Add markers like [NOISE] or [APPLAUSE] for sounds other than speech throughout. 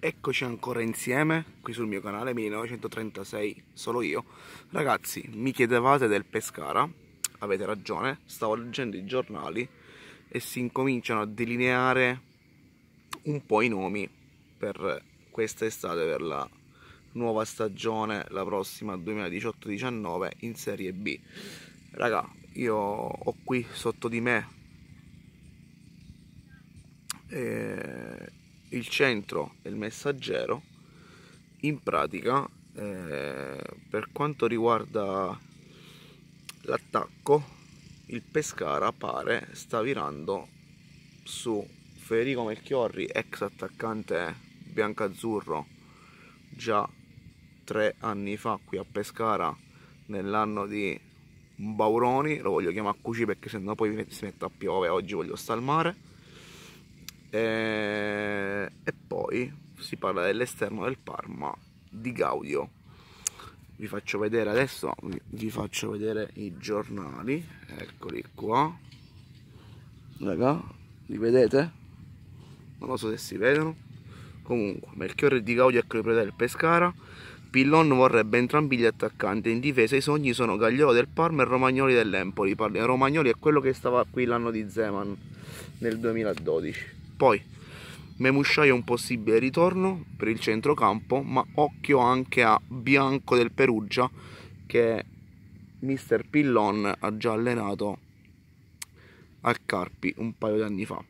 Eccoci ancora insieme qui sul mio canale 1936 solo io. Ragazzi, mi chiedevate del Pescara, avete ragione, stavo leggendo i giornali e si incominciano a delineare un po' i nomi per questa estate, per la nuova stagione, la prossima 2018-19 in Serie B. Raga, io ho qui sotto di me eh, il centro e il messaggero in pratica eh, per quanto riguarda l'attacco il Pescara pare sta virando su Federico Melchiorri ex attaccante biancazzurro già tre anni fa qui a Pescara nell'anno di Bauroni lo voglio chiamare Cuci perché sennò poi si mette a piove oggi voglio stare al mare e, eh, e poi si parla dell'esterno del Parma di Gaudio vi faccio vedere adesso vi faccio vedere i giornali eccoli qua raga li vedete? non lo so se si vedono comunque Melchiorre di Gaudio è proprietario del Pescara Pillon vorrebbe entrambi gli attaccanti in difesa i sogni sono Gagliolo del Parma e Romagnoli dell'Empoli Romagnoli è quello che stava qui l'anno di Zeman nel 2012 poi Memushai è un possibile ritorno per il centrocampo, ma occhio anche a Bianco del Perugia che Mister Pillon ha già allenato a Carpi un paio di anni fa.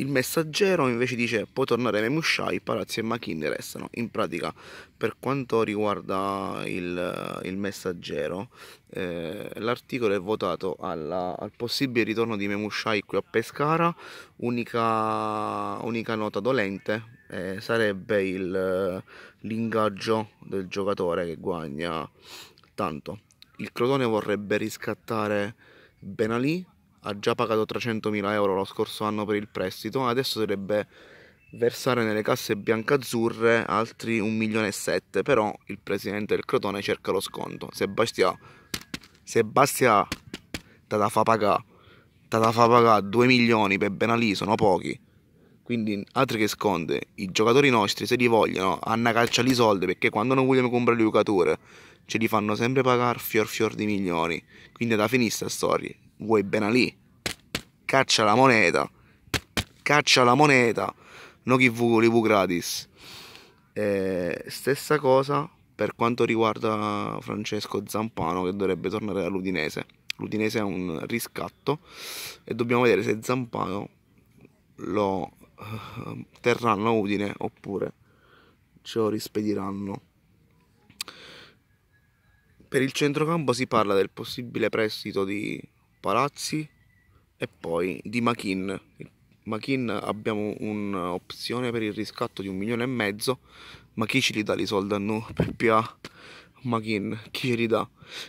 Il messaggero invece dice può tornare Memushai, Palazzi e Machin restano. In pratica, per quanto riguarda il, il messaggero, eh, l'articolo è votato alla, al possibile ritorno di Memushai qui a Pescara. Unica, unica nota dolente eh, sarebbe il, l'ingaggio del giocatore che guadagna tanto. Il Crotone vorrebbe riscattare Benalì ha già pagato 300.000 euro lo scorso anno per il prestito, adesso dovrebbe versare nelle casse biancazzurre altri 1 milione e 7, però il presidente del Crotone cerca lo sconto. Sebastia, Sebastia, te la fa pagare, te la fa pagare 2 milioni per Benalì, sono pochi. Quindi, altri che sconde, i giocatori nostri, se li vogliono, hanno caccia di soldi, perché quando non vogliamo comprare le giocature, ce li fanno sempre pagare fior fior di milioni. Quindi è da finire sta storia vuoi ben Ali, caccia la moneta, caccia la moneta, no chi vuole vu gratis. Eh, stessa cosa per quanto riguarda Francesco Zampano che dovrebbe tornare all'Udinese. L'Udinese è un riscatto e dobbiamo vedere se Zampano lo eh, terranno a Udine oppure ce lo rispediranno. Per il centrocampo si parla del possibile prestito di Palazzi e poi di Machin. Machin abbiamo un'opzione eh, per il riscatto di un milione e mezzo, ma chi ci li dà i soldi a noi per PA? Machin, chi ce li dà?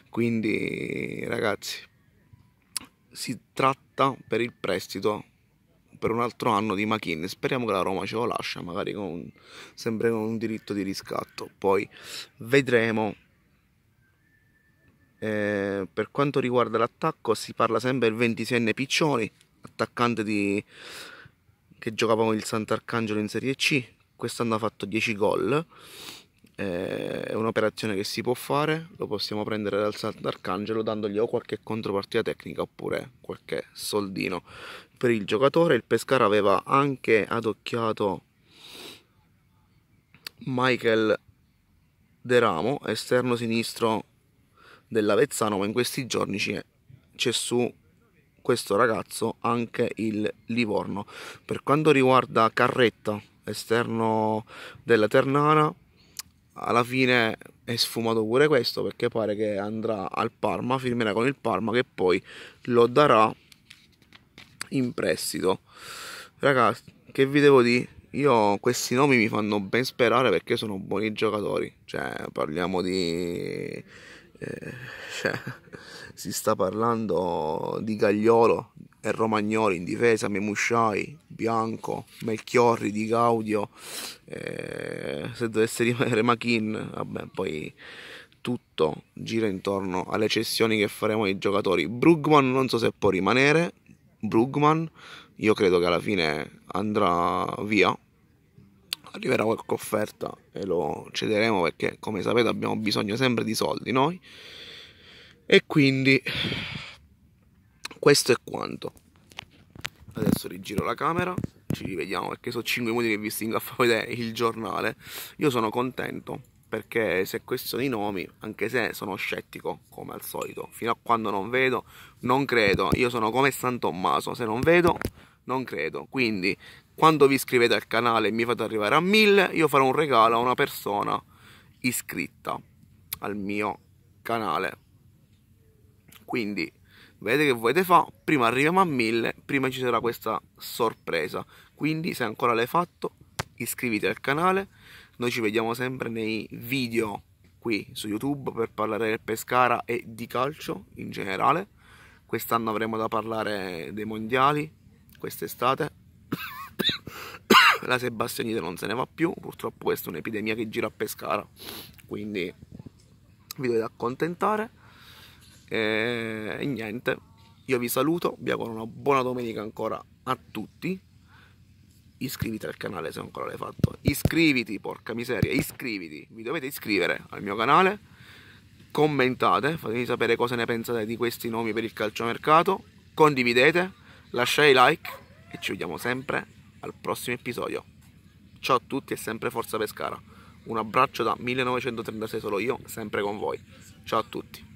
Quindi ragazzi, si tratta per il prestito per un altro anno di Machin. Speriamo che la Roma ce lo lascia, magari con, sempre con un diritto di riscatto. Poi vedremo eh, per quanto riguarda l'attacco, si parla sempre del 26enne Piccioni, attaccante di... che giocava con il Sant'Arcangelo in Serie C. Quest'anno ha fatto 10 gol. Eh, è un'operazione che si può fare, lo possiamo prendere dal Sant'Arcangelo dandogli o qualche contropartita tecnica oppure qualche soldino. Per il giocatore il Pescara aveva anche adocchiato Michael De Ramo, esterno sinistro dell'Avezzano, ma in questi giorni c'è, c'è su questo ragazzo anche il Livorno. Per quanto riguarda Carretta, esterno della Ternana, alla fine è sfumato pure questo perché pare che andrà al Parma, firmerà con il Parma che poi lo darà in prestito. Ragazzi, che vi devo dire? Io questi nomi mi fanno ben sperare perché sono buoni giocatori. Cioè, parliamo di eh, cioè, [LAUGHS] si sta parlando di Gagliolo e Romagnoli in difesa, Memusciai, Bianco, Melchiorri, Di Gaudio, eh, se dovesse [LAUGHS] rimanere Machin, vabbè, poi tutto gira intorno alle cessioni che faremo ai giocatori. Brugman non so se può rimanere, Brugman io credo che alla fine andrà via arriverà qualche offerta e lo cederemo perché come sapete abbiamo bisogno sempre di soldi noi e quindi questo è quanto adesso rigiro la camera ci rivediamo perché sono 5 minuti che vi stingo a far vedere il giornale io sono contento perché se questi sono i nomi anche se sono scettico come al solito fino a quando non vedo non credo io sono come San Tommaso se non vedo non credo quindi quando vi iscrivete al canale e mi fate arrivare a 1000, io farò un regalo a una persona iscritta al mio canale. Quindi vedete che volete fare prima arriviamo a 1000, prima ci sarà questa sorpresa. Quindi se ancora l'hai fatto, iscriviti al canale. Noi ci vediamo sempre nei video qui su YouTube per parlare del Pescara e di calcio in generale. Quest'anno avremo da parlare dei mondiali, quest'estate la Sebastianite non se ne va più, purtroppo questa è un'epidemia che gira a Pescara, quindi vi dovete accontentare e, e niente, io vi saluto, vi auguro una buona domenica ancora a tutti, iscriviti al canale se ancora l'hai fatto, iscriviti, porca miseria, iscriviti, vi dovete iscrivere al mio canale, commentate, fatemi sapere cosa ne pensate di questi nomi per il calciomercato, condividete, lasciate like e ci vediamo sempre al prossimo episodio. Ciao a tutti e sempre Forza Pescara. Un abbraccio da 1936 solo io, sempre con voi. Ciao a tutti.